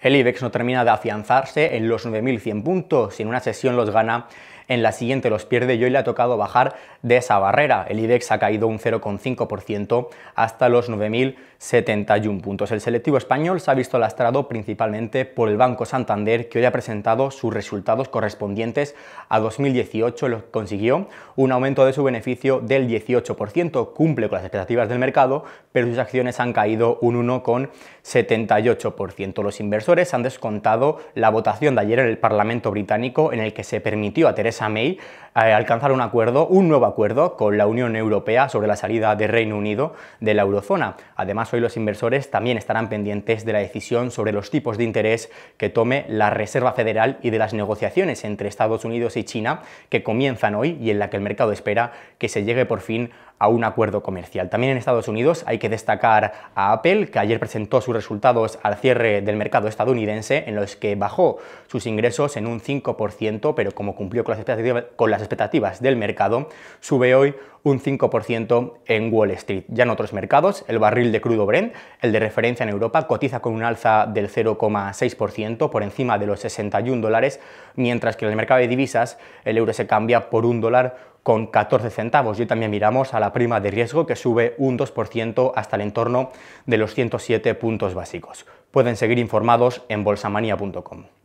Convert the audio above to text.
El IBEX no termina de afianzarse en los 9.100 puntos y en una sesión los gana en la siguiente los pierde y hoy le ha tocado bajar de esa barrera. El IBEX ha caído un 0,5% hasta los 9.071 puntos. El selectivo español se ha visto lastrado principalmente por el Banco Santander, que hoy ha presentado sus resultados correspondientes a 2018, lo consiguió un aumento de su beneficio del 18%, cumple con las expectativas del mercado, pero sus acciones han caído un 1,78%. Los inversores han descontado la votación de ayer en el Parlamento británico en el que se permitió a Teresa chamei, Eh, alcanzar un acuerdo, un nuevo acuerdo con la Unión Europea sobre la salida de Reino Unido de la eurozona. Además, hoy los inversores también estarán pendientes de la decisión sobre los tipos de interés que tome la Reserva Federal y de las negociaciones entre Estados Unidos y China que comienzan hoy y en la que el mercado espera que se llegue por fin a un acuerdo comercial. También en Estados Unidos hay que destacar a Apple, que ayer presentó sus resultados al cierre del mercado estadounidense, en los que bajó sus ingresos en un 5%, pero como cumplió con las expectativas, con las expectativas del mercado, sube hoy un 5% en Wall Street. Ya en otros mercados, el barril de crudo Brent, el de referencia en Europa, cotiza con un alza del 0,6% por encima de los 61 dólares, mientras que en el mercado de divisas el euro se cambia por un dólar con 14 centavos. Y también miramos a la prima de riesgo que sube un 2% hasta el entorno de los 107 puntos básicos. Pueden seguir informados en bolsamania.com.